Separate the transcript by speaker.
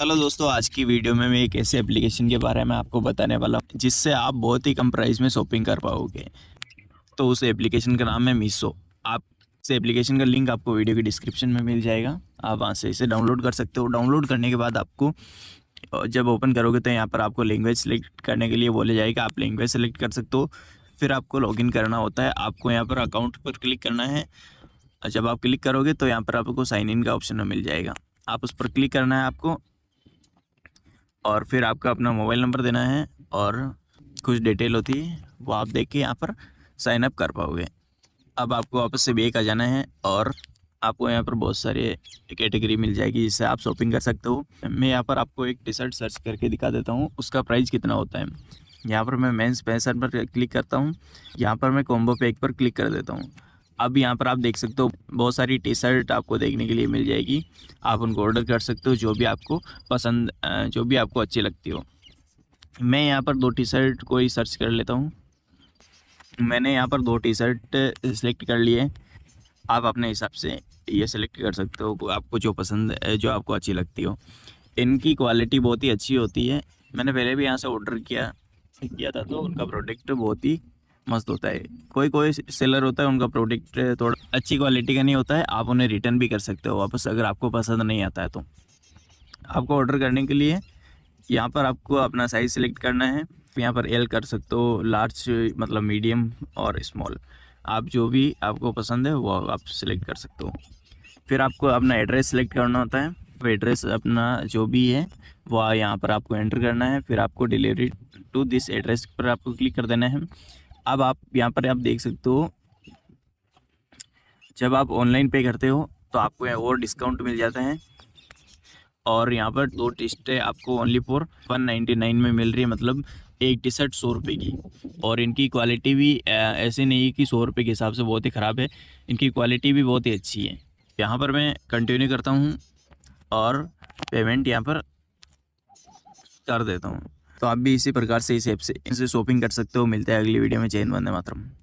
Speaker 1: hello दोस्तों आज की वीडियो में मैं एक ऐसे एप्लीकेशन के बारे में आपको बताने वाला हूँ जिससे आप बहुत ही कम प्राइस में शॉपिंग कर पाओगे तो उस एप्लीकेशन का नाम है मीसो आप इस एप्लीकेशन का लिंक आपको वीडियो के डिस्क्रिप्शन में मिल जाएगा आप वहाँ से इसे डाउनलोड कर सकते हो डाउनलोड करने के बाद आपको जब ओपन करोगे तो यहाँ पर आपको लैंग्वेज सेलेक्ट करने के लिए बोले जाएगा आप लैंग्वेज सेलेक्ट कर सकते हो फिर आपको लॉगिन करना होता है आपको यहाँ पर अकाउंट पर क्लिक करना है जब आप क्लिक करोगे तो यहाँ पर आपको साइन इन का ऑप्शन मिल जाएगा आप उस पर क्लिक करना है आपको और फिर आपका अपना मोबाइल नंबर देना है और कुछ डिटेल होती है वो आप देख के यहाँ पर साइन अप कर पाओगे अब आपको वापस से बेक आ जाना है और आपको यहाँ पर बहुत सारे कैटेगरी मिल जाएगी जिससे आप शॉपिंग कर सकते हो मैं यहाँ पर आपको एक टी शर्ट सर्च करके दिखा देता हूँ उसका प्राइस कितना होता है यहाँ पर मैं मेंस पैसठ पर क्लिक करता हूँ यहाँ पर मैं कॉम्बो पैक पर क्लिक कर देता हूँ अब यहाँ पर आप देख सकते हो बहुत सारी टी शर्ट आपको देखने के लिए मिल जाएगी आप उनको ऑर्डर कर सकते हो जो भी आपको पसंद जो भी आपको अच्छी लगती हो मैं यहाँ पर दो टी शर्ट को ही सर्च कर लेता हूँ मैंने यहाँ पर दो टी शर्ट सेलेक्ट कर लिए आप अपने हिसाब से ये सेलेक्ट कर सकते हो आपको जो पसंद जो आपको अच्छी लगती हो इनकी क्वालिटी बहुत ही अच्छी होती है मैंने पहले भी यहाँ से ऑर्डर किया किया था तो उनका प्रोडक्ट बहुत ही मस्त होता है कोई कोई सेलर होता है उनका प्रोडक्ट थोड़ा अच्छी क्वालिटी का नहीं होता है आप उन्हें रिटर्न भी कर सकते हो वापस अगर आपको पसंद नहीं आता है तो आपको ऑर्डर करने के लिए यहाँ पर आपको अपना साइज़ सेलेक्ट करना है यहाँ पर एल कर सकते हो लार्ज मतलब मीडियम और स्मॉल आप जो भी आपको पसंद है वो आप सिलेक्ट कर सकते हो फिर आपको अपना एड्रेस सेलेक्ट करना होता है एड्रेस अपना जो भी है वह यहाँ पर आपको एंटर करना है फिर आपको डिलीवरी टू दिस एड्रेस पर आपको क्लिक कर देना है अब आप यहाँ पर आप देख सकते हो जब आप ऑनलाइन पे करते हो तो आपको यहाँ और डिस्काउंट मिल जाता है और यहाँ पर दो टी शर्टें आपको only for one ninety nine में मिल रही है मतलब एक टी शर्ट सौ रुपये की और इनकी क्वालिटी भी ऐसे नहीं कि सौ रुपये के हिसाब से बहुत ही ख़राब है इनकी क्वालिटी भी बहुत ही अच्छी है यहाँ पर मैं कंटिन्यू करता हूँ और पेमेंट यहाँ पर कर देता हूँ तो आप भी इसी प्रकार से इस ऐप से इनसे शॉपिंग कर सकते हो मिलते हैं अगली वीडियो में जैन वंदे मात्र